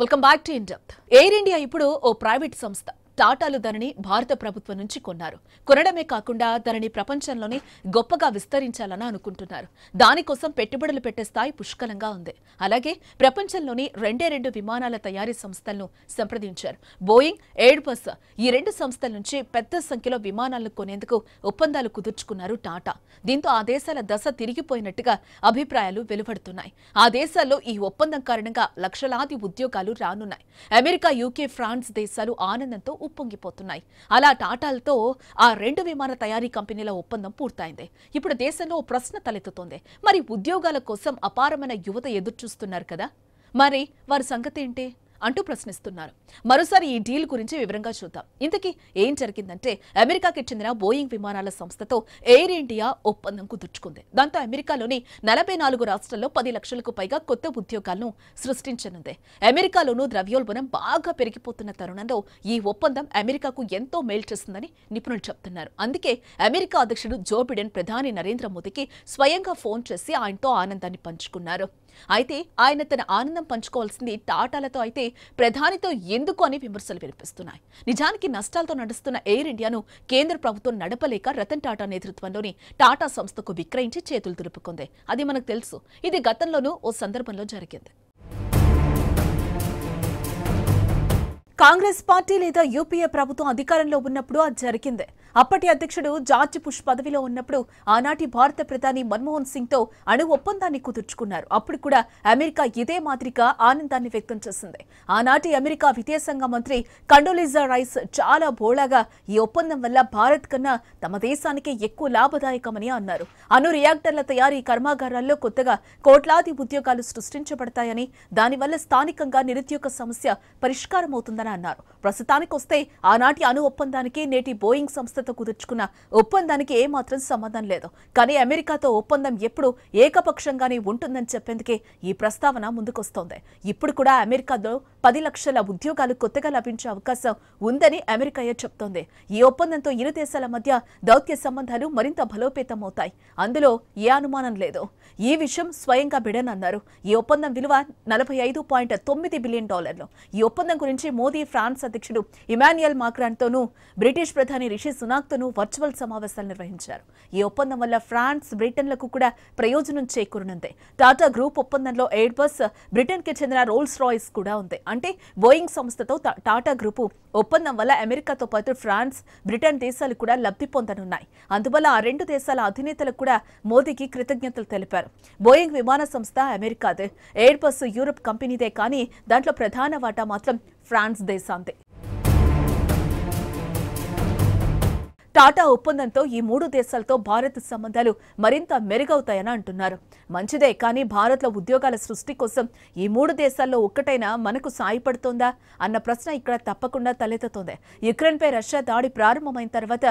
welcome back to in depth Air India ఇప్పుడు ఓ private సంస్థ టాటాలు దానిని భారత ప్రభుత్వం నుంచి కొన్నారు కొనడమే కాకుండా దానిని ప్రపంచంలోనే గొప్పగా విస్తరించాలని అనుకుంటున్నారు దానికోసం పెట్టుబడులు పెట్టే స్థాయి పుష్కలంగా ఉంది అలాగే ప్రపంచంలోని రెండే రెండు విమానాల తయారీ సంస్థలను సంప్రదించారు బోయింగ్ బస్ ఈ రెండు సంస్థల నుంచి పెద్ద సంఖ్యలో విమానాలను కొనేందుకు ఒప్పందాలు కుదుర్చుకున్నారు టాటా దీంతో ఆ దేశాల దశ తిరిగిపోయినట్టుగా అభిప్రాయాలు వెలువడుతున్నాయి ఆ దేశాల్లో ఈ ఒప్పందం కారణంగా లక్షలాది ఉద్యోగాలు రానున్నాయి అమెరికా యూకే ఫ్రాన్స్ దేశాలు ఆనందంతో ఉప్పొంగిపోతున్నాయి అలా టాటాలతో ఆ రెండు విమాన తయారీ కంపెనీల ఒప్పందం పూర్తయింది ఇప్పుడు దేశంలో ప్రశ్న తలెత్తుతోంది మరి ఉద్యోగాల కోసం అపారమైన యువత ఎదురుచూస్తున్నారు కదా మరి వారి సంగతి ఏంటి అంటూ ప్రశ్నిస్తున్నారు మరోసారి ఈ డీల్ గురించి వివరంగా చూద్దాం ఇంతకీ ఏం జరిగిందంటే అమెరికాకి చెందిన బోయింగ్ విమానాల సంస్థతో ఎయిర్ ఇండియా ఒప్పందం కుదుర్చుకుంది దాంతో అమెరికాలోని నలభై నాలుగు రాష్ట్రాల్లో పది లక్షలకు పైగా కొత్త ఉద్యోగాలను సృష్టించనుంది అమెరికాలోనూ ద్రవ్యోల్బణం బాగా పెరిగిపోతున్న తరుణంలో ఈ ఒప్పందం అమెరికాకు ఎంతో మేలు చేస్తుందని నిపుణులు చెప్తున్నారు అందుకే అమెరికా అధ్యక్షుడు జో బిడెన్ ప్రధాని నరేంద్ర మోదీకి స్వయంగా ఫోన్ చేసి ఆయనతో ఆనందాన్ని పంచుకున్నారు అయితే ఆయన తన ఆనందం పంచుకోవాల్సింది టాటాలతో అయితే ప్రధానితో ఎందుకు అని విమర్శలు వినిపిస్తున్నాయి నిజానికి నష్టాలతో నడుస్తున్న ఎయిర్ ఇండియాను కేంద్ర ప్రభుత్వం నడపలేక రతన్ టాటా నేతృత్వంలోని టాటా సంస్థకు విక్రయించి చేతులు దులుపుకుంది అది మనకు తెలుసు ఇది గతంలోనూ ఓ సందర్భంలో జరిగింది కాంగ్రెస్ పార్టీ లేదా యూపీఏ ప్రభుత్వం అధికారంలో ఉన్నప్పుడు అది జరిగిందే అప్పటి అధ్యక్షుడు జార్జ్ పుష్ పదవిలో ఉన్నప్పుడు ఆనాటి భారత ప్రధాని మన్మోహన్ సింగ్ తో అణు ఒప్పందాన్ని కుదుర్చుకున్నారు అప్పుడు కూడా అమెరికా ఇదే మాదిరిగా ఆనందాన్ని వ్యక్తం చేసింది ఆనాటి అమెరికా విదేశాంగ మంత్రి కండోలిజా రైస్ చాలా బోళాగా ఈ ఒప్పందం వల్ల భారత్ కన్నా తమ దేశానికే ఎక్కువ లాభదాయకమని అన్నారు అణు రియాక్టర్ల తయారీ కర్మాగారాల్లో కొత్తగా కోట్లాది ఉద్యోగాలు సృష్టించబడతాయని దానివల్ల స్థానికంగా నిరుద్యోగ సమస్య పరిష్కారమవుతుందని అని అన్నారు ప్రస్తుతానికి వస్తే ఆనాటి అణు ఒప్పందానికి నేటి బోయింగ్ సంస్థతో కుదుర్చుకున్న ఒప్పందానికి ఏమాత్రం సంబంధం లేదు కానీ అమెరికాతో ఒప్పందం ఎప్పుడు ఏకపక్షంగానే ఉంటుందని చెప్పేందుకే ఈ ప్రస్తావన ముందుకొస్తోంది ఇప్పుడు కూడా అమెరికాలో పది లక్షల ఉద్యోగాలు కొత్తగా లభించే అవకాశం ఉందని అమెరికా చెబుతోంది చెప్తోంది ఈ ఒప్పందంతో ఇరు దేశాల మధ్య దౌత్య సంబంధాలు మరింత బలోపేతమవుతాయి అందులో ఏ అనుమానం లేదు ఈ విషయం స్వయంగా బిడెన్ అన్నారు ఈ ఒప్పందం విలువ నలభై ఐదు పాయింట్ తొమ్మిది బిలియన్ డాలర్లు ఈ ఒప్పందం గురించి మోదీ ఫ్రాన్స్ అధ్యక్షుడు ఇమాన్యుయల్ మాక్రాన్తోనూ బ్రిటిష్ ప్రధాని రిషి సునాక్తోనూ వర్చువల్ సమావేశాలు నిర్వహించారు ఈ ఒప్పందం వల్ల ఫ్రాన్స్ బ్రిటన్లకు కూడా ప్రయోజనం చేకూరునుంది టాటా గ్రూప్ ఒప్పందంలో బ్రిటన్ బ్రిటన్కి చెందిన రోల్స్ రాయిస్ కూడా ఉంది అంటే బోయింగ్ సంస్థతో టాటా గ్రూపు ఒప్పందం వల్ల అమెరికాతో పాటు ఫ్రాన్స్ బ్రిటన్ దేశాలు కూడా లబ్ధి పొందనున్నాయి అందువల్ల ఆ రెండు దేశాల అధినేతలకు కూడా మోదీకి కృతజ్ఞతలు తెలిపారు బోయింగ్ విమాన సంస్థ అమెరికాదే ఎయిర్ బస్ యూరప్ కంపెనీదే కానీ దాంట్లో ప్రధాన వాటా మాత్రం ఫ్రాన్స్ దేశాందే టాటా ఒప్పందంతో ఈ మూడు దేశాలతో భారత్ సంబంధాలు మరింత మెరుగవుతాయని అంటున్నారు మంచిదే కానీ భారత్లో ఉద్యోగాల సృష్టి కోసం ఈ మూడు దేశాల్లో ఒక్కటైన మనకు సాయపడుతోందా అన్న ప్రశ్న ఇక్కడ తప్పకుండా తలెత్తుతోంది యుక్రెయిన్పై రష్యా దాడి ప్రారంభమైన తర్వాత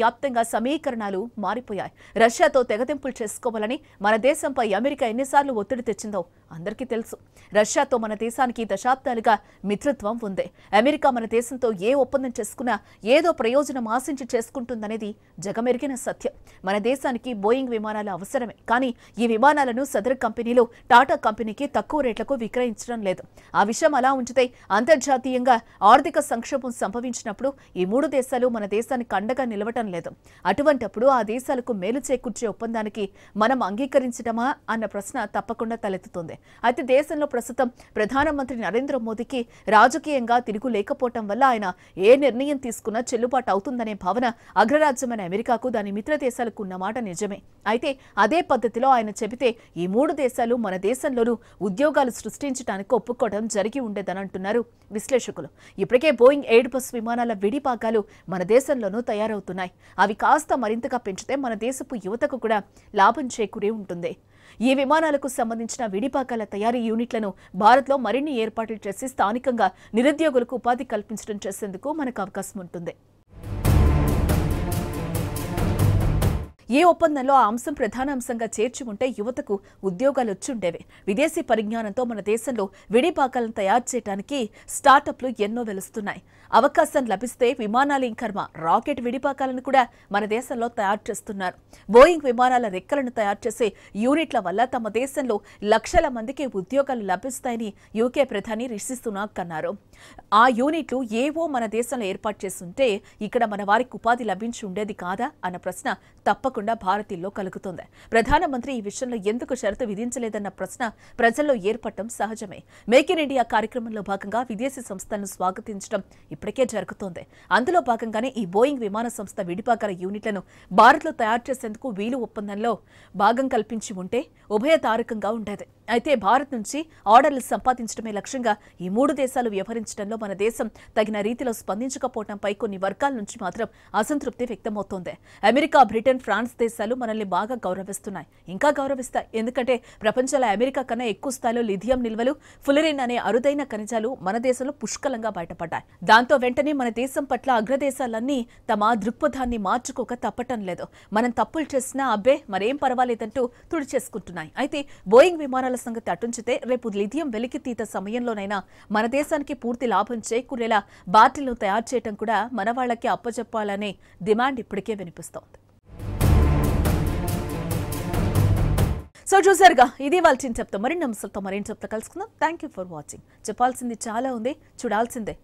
వ్యాప్తంగా సమీకరణాలు మారిపోయాయి రష్యాతో తెగతింపులు చేసుకోవాలని మన దేశంపై అమెరికా ఎన్నిసార్లు ఒత్తిడి తెచ్చిందో అందరికీ తెలుసు రష్యాతో మన దేశానికి దశాబ్దాలుగా మిత్రత్వం ఉంది అమెరికా మన దేశంతో ఏ ఒప్పందం చేసుకున్నా ఏదో ప్రయోజనం ఆశించి చేసుకుంటుందనేది జగమెరిగిన సత్యం మన దేశానికి బోయింగ్ విమానాలు అవసరమే కానీ ఈ విమానాలను సదరు కంపెనీలు టాటా కంపెనీకి తక్కువ రేట్లకు విక్రయించడం లేదు ఆ విషయం అలా ఉంచితే అంతర్జాతీయంగా ఆర్థిక సంక్షోభం సంభవించినప్పుడు ఈ మూడు దేశాలు మన దేశానికి అండగా నిలవటం లేదు అటువంటప్పుడు ఆ దేశాలకు మేలు చేకూర్చే ఒప్పందానికి మనం అంగీకరించడమా అన్న ప్రశ్న తప్పకుండా తలెత్తుతుంది అయితే దేశంలో ప్రస్తుతం ప్రధానమంత్రి నరేంద్ర మోదీకి రాజకీయంగా తిరుగు లేకపోవటం వల్ల ఆయన ఏ నిర్ణయం తీసుకున్నా చెల్లుబాటు అవుతుందనే భావన అగ్రరాజ్యమైన అమెరికాకు దాని మిత్ర దేశాలకు ఉన్నమాట నిజమే అయితే అదే పద్ధతిలో ఆయన చెబితే ఈ మూడు దేశాలు మన దేశంలోనూ ఉద్యోగాలు సృష్టించడానికి ఒప్పుకోవడం జరిగి ఉండేదని అంటున్నారు విశ్లేషకులు ఇప్పటికే బోయింగ్ ఎయిడ్ బస్ విమానాల విడిపాకాలు మన దేశంలోనూ తయారవుతున్నాయి అవి కాస్త మరింతగా పెంచితే మన దేశపు యువతకు కూడా లాభం చేకూరే ఉంటుంది ఈ విమానాలకు సంబంధించిన విడిపాకాల తయారీ యూనిట్లను భారత్లో మరిన్ని ఏర్పాట్లు చేసి స్థానికంగా నిరుద్యోగులకు ఉపాధి కల్పించడం చేసేందుకు మనకు అవకాశం ఉంటుంది ఏ ఒప్పందంలో ఆ అంశం ప్రధాన అంశంగా చేర్చి ఉంటే యువతకు ఉద్యోగాలు వచ్చుండేవి విదేశీ పరిజ్ఞానంతో మన దేశంలో విడిపాకాలను తయారు చేయడానికి స్టార్టప్లు ఎన్నో వెలుస్తున్నాయి అవకాశం లభిస్తే విమానాల ఇంకర్మ రాకెట్ విడిపాకాలను కూడా మన దేశంలో తయారు చేస్తున్నారు బోయింగ్ విమానాల రెక్కలను తయారు చేసే యూనిట్ల వల్ల తమ దేశంలో లక్షల మందికి ఉద్యోగాలు లభిస్తాయని యూకే ప్రధాని రిషి అన్నారు ఆ యూనిట్లు ఏవో మన దేశంలో ఏర్పాటు చేస్తుంటే ఇక్కడ మన వారికి ఉపాధి లభించి ఉండేది కాదా అన్న ప్రశ్న తప్పకుండా లేకుండా భారతీయుల్లో కలుగుతోంది ప్రధానమంత్రి ఈ విషయంలో ఎందుకు షరతు విధించలేదన్న ప్రశ్న ప్రజల్లో ఏర్పడటం సహజమే మేక్ ఇన్ ఇండియా కార్యక్రమంలో భాగంగా విదేశీ సంస్థలను స్వాగతించడం ఇప్పటికే జరుగుతోంది అందులో భాగంగానే ఈ బోయింగ్ విమాన సంస్థ విడిపాకాల యూనిట్లను భారత్లో తయారు చేసేందుకు వీలు ఒప్పందంలో భాగం కల్పించి ఉంటే ఉభయ తారకంగా ఉండేది అయితే భారత్ నుంచి ఆర్డర్లు సంపాదించడమే లక్ష్యంగా ఈ మూడు దేశాలు వ్యవహరించడంలో మన దేశం తగిన రీతిలో స్పందించకపోవడంపై కొన్ని వర్గాల నుంచి మాత్రం అసంతృప్తి వ్యక్తమవుతోంది అమెరికా బ్రిటన్ ఫ్రాన్స్ గల్ఫ్ దేశాలు మనల్ని బాగా గౌరవిస్తున్నాయి ఇంకా గౌరవిస్తాయి ఎందుకంటే ప్రపంచంలో అమెరికా కన్నా ఎక్కువ స్థాయిలో లిథియం నిల్వలు ఫులరిన్ అనే అరుదైన ఖనిజాలు మన దేశంలో పుష్కలంగా బయటపడ్డాయి దాంతో వెంటనే మన దేశం పట్ల అగ్రదేశాలన్నీ తమ దృక్పథాన్ని మార్చుకోక తప్పటం లేదు మనం తప్పులు చేసినా అబ్బే మరేం పర్వాలేదంటూ తుడిచేసుకుంటున్నాయి అయితే బోయింగ్ విమానాల సంగతి అటుంచితే రేపు లిథియం వెలికితీత సమయంలోనైనా మన దేశానికి పూర్తి లాభం చేకూరేలా బాటిల్ను తయారు చేయడం కూడా మన వాళ్లకే అప్పచెప్పాలనే డిమాండ్ ఇప్పటికే వినిపిస్తోంది సో చూసారుగా ఇది వాళ్ళ చెప్తాం మరిన్ని అంశాలతో మరిన్ని చెప్తా కలుసుకుందాం థ్యాంక్ ఫర్ వాచింగ్ చెప్పాల్సింది చాలా ఉంది చూడాల్సిందే